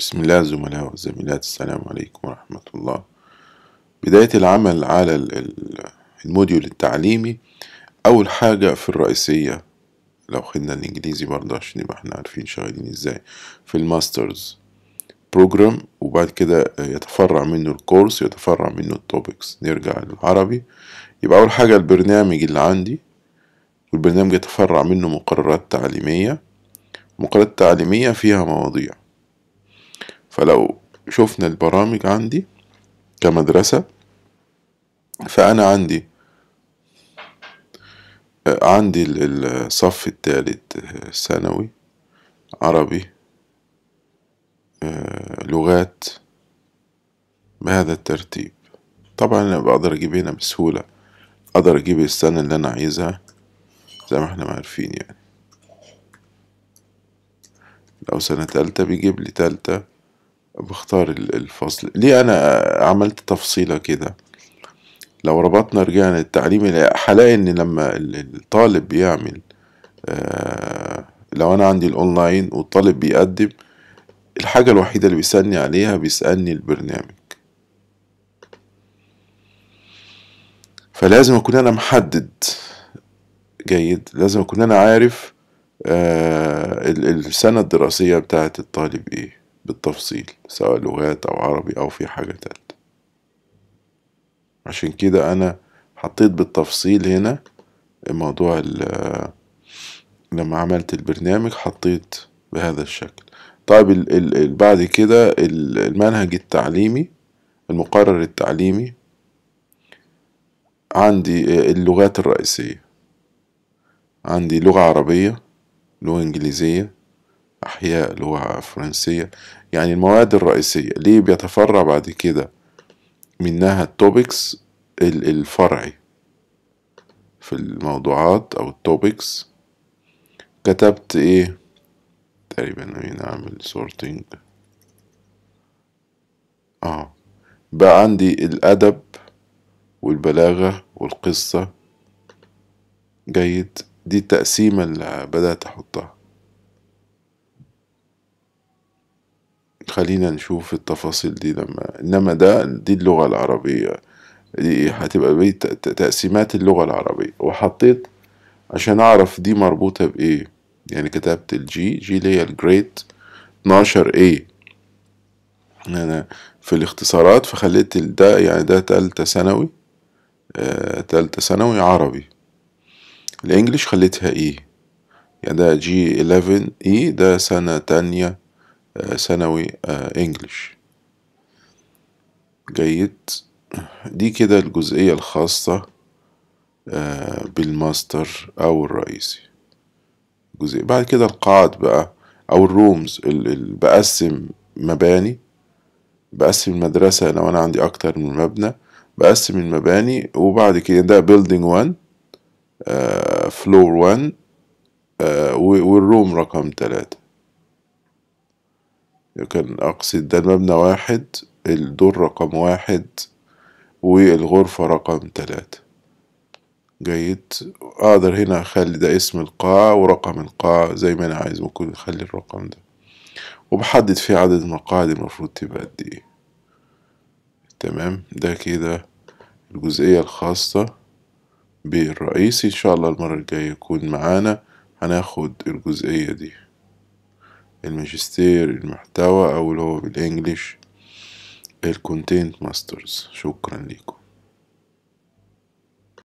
بسم الله زملاء والزميلات السلام عليكم ورحمة الله بداية العمل على الموديول التعليمي أول حاجة في الرئيسية لو خدنا الإنجليزي برضه عشان يبقى احنا عارفين شغالين ازاي في الماسترز بروجرام وبعد كده يتفرع منه الكورس يتفرع منه التوبكس نرجع للعربي يبقى أول حاجة البرنامج اللي عندي والبرنامج يتفرع منه مقررات تعليمية مقررات تعليمية فيها مواضيع فلو شفنا البرامج عندي كمدرسة فأنا عندي آه، عندي الصف التالت آه، ثانوي عربي آه، لغات بهذا الترتيب طبعا أنا بقدر أجيب هنا بسهولة أقدر أجيب السنة اللي أنا عايزها زي ما احنا عارفين يعني لو سنة تالتة بيجيب لي تالتة بختار الفصل ليه أنا عملت تفصيلة كده لو ربطنا رجعنا التعليم هلاقي إن لما الطالب بيعمل آه، لو أنا عندي الأونلاين والطالب بيقدم الحاجة الوحيدة اللي بيسألني عليها بيسألني البرنامج فلازم أكون أنا محدد جيد لازم أكون أنا عارف آه، السنة الدراسية بتاعة الطالب إيه بالتفصيل سواء لغات أو عربي أو في حاجة تالتة عشان كده أنا حطيت بالتفصيل هنا موضوع لما عملت البرنامج حطيت بهذا الشكل طيب الـ ال ال بعد كده المنهج التعليمي المقرر التعليمي عندي آه، اللغات الرئيسية عندي لغة عربية لغة إنجليزية أحياء لغة فرنسية يعني المواد الرئيسية ليه بيتفرع بعد كده منها التوبكس الفرعي في الموضوعات أو التوبكس كتبت إيه تقريبا نعمل سورتينج اه بقى عندي الأدب والبلاغة والقصة جيد دي التقسيمة اللي بدأت أحطها خلينا نشوف التفاصيل دي لما انما ده دي اللغة العربية دي هتبقى بي تقسيمات اللغة العربية وحطيت عشان اعرف دي مربوطة بايه يعني كتبت الجي جي اللي هي الجريد 12 ايه انا في الاختصارات فخليت ده يعني ده تالتة ثانوي آه تالتة ثانوي عربي الانجليش خليتها ايه يعني ده جي 11 اي ده سنة تانية ثانوي انجليش آه، جيد دي كده الجزئية الخاصة آه، بالماستر أو الرئيسي جزئية بعد كده القاعد بقى أو الرومز اللي بقسم مباني بقسم المدرسة لو أنا عندي أكتر من مبنى بقسم المباني وبعد كده ده بيلدينج 1 فلور 1 والروم رقم 3 كان أقصد ده المبنى واحد الدور رقم واحد والغرفة رقم تلاتة جيد أقدر هنا أخلي ده اسم القاعة ورقم القاعة زي ما أنا عايز ممكن أخلي الرقم ده وبحدد فيه عدد المقاعد المفروض تبقى قد إيه تمام ده كده الجزئية الخاصة بالرئيسي إن شاء الله المرة الجاية يكون معانا هناخد الجزئية دي الماجستير المحتوى أو اللي هو بالإنجليش الكونتينت ماسترز شكرا لكم